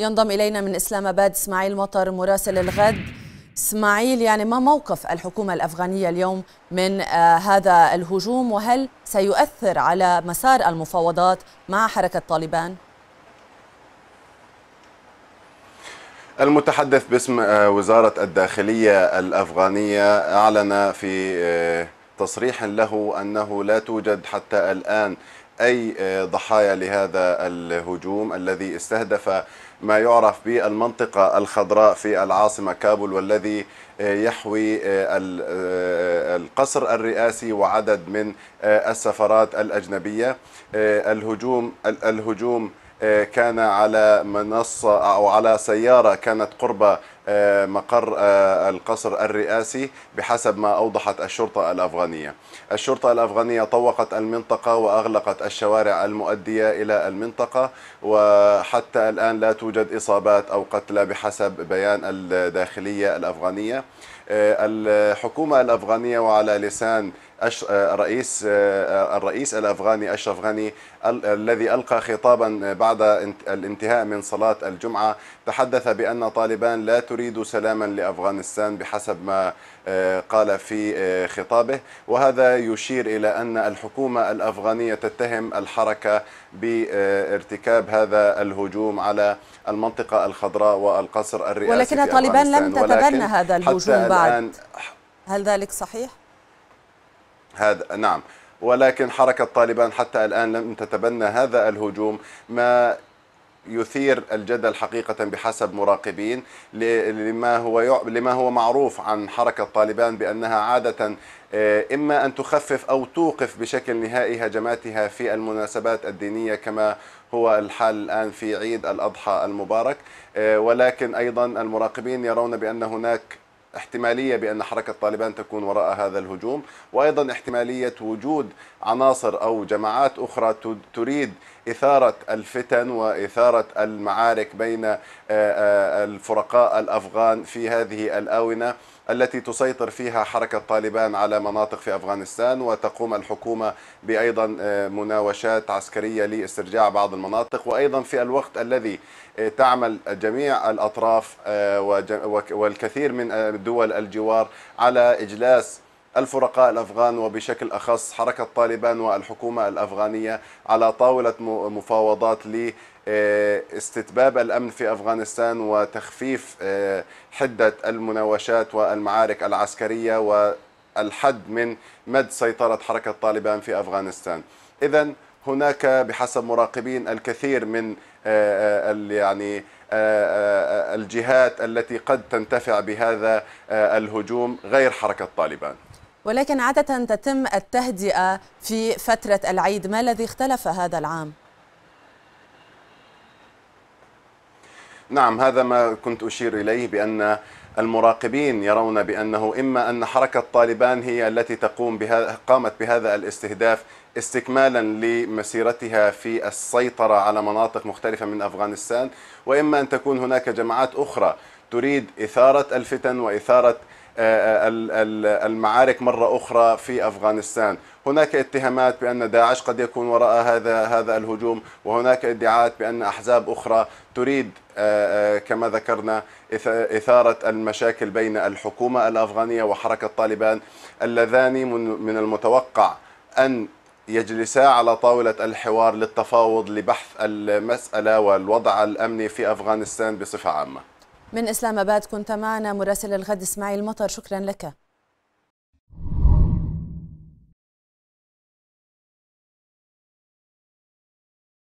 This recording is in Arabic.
ينضم إلينا من إسلام أباد إسماعيل مطر مراسل الغد إسماعيل يعني ما موقف الحكومة الأفغانية اليوم من آه، هذا الهجوم وهل سيؤثر على مسار المفاوضات مع حركة طالبان؟ المتحدث باسم آه، وزارة الداخلية الأفغانية أعلن في آه، تصريح له أنه لا توجد حتى الآن أي آه، ضحايا لهذا الهجوم الذي استهدف ما يعرف بالمنطقة الخضراء في العاصمة كابول والذي آه، يحوي آه، القصر الرئاسي وعدد من السفارات الأجنبية الهجوم الهجوم آه، كان على منصة أو على سيارة كانت قرب آه، مقر آه، القصر الرئاسي بحسب ما أوضحت الشرطة الأفغانية الشرطة الأفغانية طوقت المنطقة وأغلقت الشوارع المؤدية إلى المنطقة وحتى الآن لا توجد إصابات أو قتلى بحسب بيان الداخلية الأفغانية الحكومة الأفغانية وعلى لسان آه، الرئيس آه، آه، الرئيس الافغاني اشرف غني الذي القى خطابا بعد الانتهاء من صلاه الجمعه تحدث بان طالبان لا تريد سلاما لافغانستان بحسب ما قال في خطابه وهذا يشير الى ان الحكومه الافغانيه تتهم الحركه بارتكاب هذا الهجوم على المنطقه الخضراء والقصر الرئاسي ولكن طالبان لم تتبنى هذا الهجوم بعد هل ذلك صحيح؟ هذا نعم ولكن حركة طالبان حتى الآن لم تتبنى هذا الهجوم ما يثير الجدل حقيقة بحسب مراقبين لما هو لما هو معروف عن حركة طالبان بأنها عادة آه، إما أن تخفف أو توقف بشكل نهائي هجماتها في المناسبات الدينية كما هو الحال الآن في عيد الأضحى المبارك آه، ولكن أيضا المراقبين يرون بأن هناك احتمالية بأن حركة طالبان تكون وراء هذا الهجوم وأيضا احتمالية وجود عناصر أو جماعات أخرى تريد إثارة الفتن وإثارة المعارك بين آه، آه، الفرقاء الأفغان في هذه الآونة التي تسيطر فيها حركة طالبان على مناطق في أفغانستان وتقوم الحكومة بأيضا آه، مناوشات عسكرية لاسترجاع بعض المناطق وأيضا في الوقت الذي آه، تعمل جميع الأطراف آه، والكثير من دول الجوار على إجلاس الفرقاء الأفغان وبشكل أخص حركة طالبان والحكومة الأفغانية على طاولة مفاوضات لاستتباب آه، الأمن في أفغانستان وتخفيف آه، حدة المناوشات والمعارك العسكرية والحد من مد سيطرة حركة طالبان في أفغانستان إذا هناك بحسب مراقبين الكثير من آه، يعني الجهات التي قد تنتفع بهذا الهجوم غير حركة طالبان ولكن عادة تتم التهدئة في فترة العيد ما الذي اختلف هذا العام؟ نعم هذا ما كنت أشير إليه بأن المراقبين يرون بأنه إما أن حركة طالبان هي التي تقوم بها قامت بهذا الاستهداف استكمالا لمسيرتها في السيطرة على مناطق مختلفة من أفغانستان وإما أن تكون هناك جماعات أخرى تريد إثارة الفتن وإثارة آه، آه، المعارك مرة أخرى في أفغانستان هناك اتهامات بأن داعش قد يكون وراء هذا هذا الهجوم وهناك ادعاءات بأن أحزاب أخرى تريد آه، كما ذكرنا إثارة المشاكل بين الحكومة الأفغانية وحركة طالبان اللذان من المتوقع أن يجلسا على طاولة الحوار للتفاوض لبحث المسألة والوضع الأمني في أفغانستان بصفة عامة من إسلام أباد كنت معنا مراسل الغد إسماعيل مطر شكرا لك